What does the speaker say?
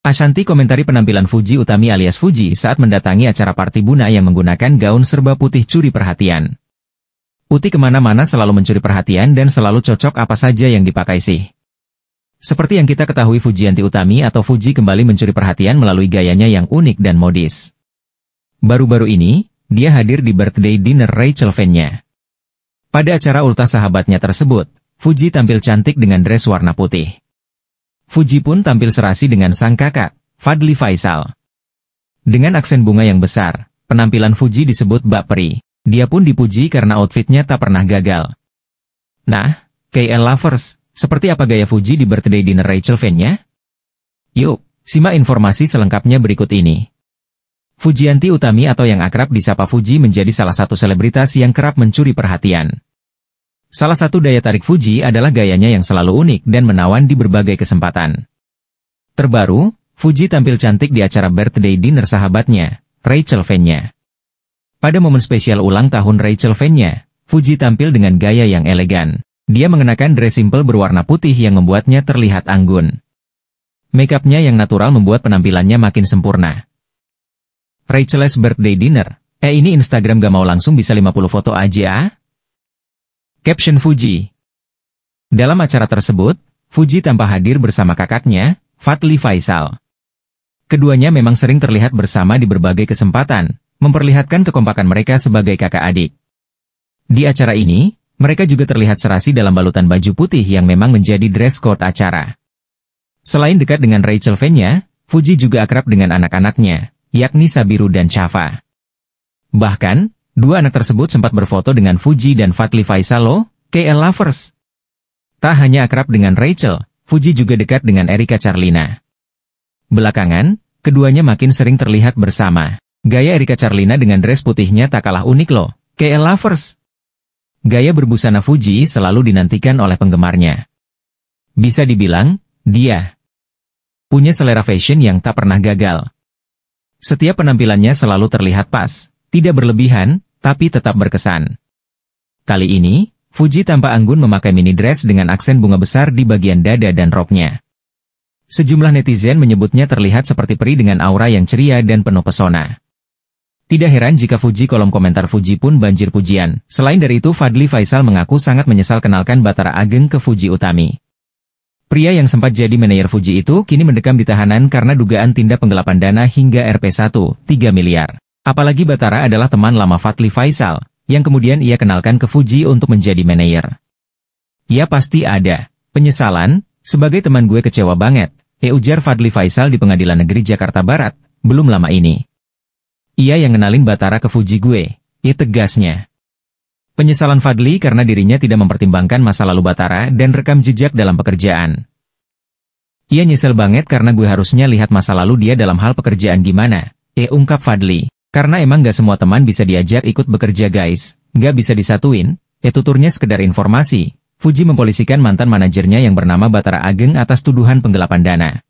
Ashanti komentari penampilan Fuji Utami alias Fuji saat mendatangi acara party Buna yang menggunakan gaun serba putih curi perhatian. Uti kemana-mana selalu mencuri perhatian dan selalu cocok apa saja yang dipakai sih. Seperti yang kita ketahui Fuji Fujianti Utami atau Fuji kembali mencuri perhatian melalui gayanya yang unik dan modis. Baru-baru ini, dia hadir di birthday dinner Rachel van Pada acara ultah sahabatnya tersebut, Fuji tampil cantik dengan dress warna putih. Fuji pun tampil serasi dengan sang kakak, Fadli Faisal. Dengan aksen bunga yang besar, penampilan Fuji disebut bak peri. Dia pun dipuji karena outfitnya tak pernah gagal. Nah, KL Lovers, seperti apa gaya Fuji di birthday dinner Rachel Fenya? Yuk, simak informasi selengkapnya berikut ini. Fujianti Utami atau yang akrab disapa Fuji menjadi salah satu selebritas yang kerap mencuri perhatian. Salah satu daya tarik Fuji adalah gayanya yang selalu unik dan menawan di berbagai kesempatan. Terbaru, Fuji tampil cantik di acara birthday dinner sahabatnya, Rachel Fenya. Pada momen spesial ulang tahun Rachel Fenya, Fuji tampil dengan gaya yang elegan. Dia mengenakan dress simple berwarna putih yang membuatnya terlihat anggun. Makeupnya yang natural membuat penampilannya makin sempurna. Rachel's birthday dinner. Eh ini Instagram gak mau langsung bisa 50 foto aja Caption Fuji Dalam acara tersebut, Fuji tanpa hadir bersama kakaknya, Fatli Faisal. Keduanya memang sering terlihat bersama di berbagai kesempatan, memperlihatkan kekompakan mereka sebagai kakak adik. Di acara ini, mereka juga terlihat serasi dalam balutan baju putih yang memang menjadi dress code acara. Selain dekat dengan Rachel Fenya, Fuji juga akrab dengan anak-anaknya, yakni Sabiru dan Chava. Bahkan, Dua anak tersebut sempat berfoto dengan Fuji dan Fatli Faisalo, KL Lovers. Tak hanya akrab dengan Rachel, Fuji juga dekat dengan Erika Charlina. Belakangan, keduanya makin sering terlihat bersama. Gaya Erika Charlina dengan dress putihnya tak kalah unik loh, KL Lovers. Gaya berbusana Fuji selalu dinantikan oleh penggemarnya. Bisa dibilang, dia punya selera fashion yang tak pernah gagal. Setiap penampilannya selalu terlihat pas, tidak berlebihan, tapi tetap berkesan. Kali ini, Fuji tanpa anggun memakai mini dress dengan aksen bunga besar di bagian dada dan roknya. Sejumlah netizen menyebutnya terlihat seperti peri dengan aura yang ceria dan penuh pesona. Tidak heran jika Fuji kolom komentar Fuji pun banjir pujian. Selain dari itu, Fadli Faisal mengaku sangat menyesal kenalkan Batara Ageng ke Fuji Utami. Pria yang sempat jadi manajer Fuji itu kini mendekam di tahanan karena dugaan tindak penggelapan dana hingga rp 1,3 miliar. Apalagi Batara adalah teman lama Fatli Faisal, yang kemudian ia kenalkan ke Fuji untuk menjadi manajer. Ya pasti ada. Penyesalan, sebagai teman gue kecewa banget, ya ujar Fadli Faisal di Pengadilan Negeri Jakarta Barat, belum lama ini. Ia yang kenalin Batara ke Fuji gue, ya tegasnya. Penyesalan Fadli karena dirinya tidak mempertimbangkan masa lalu Batara dan rekam jejak dalam pekerjaan. Ia nyesel banget karena gue harusnya lihat masa lalu dia dalam hal pekerjaan gimana, eh ungkap Fadli. Karena emang gak semua teman bisa diajak ikut bekerja guys, gak bisa disatuin, ya tuturnya sekedar informasi. Fuji mempolisikan mantan manajernya yang bernama Batara Ageng atas tuduhan penggelapan dana.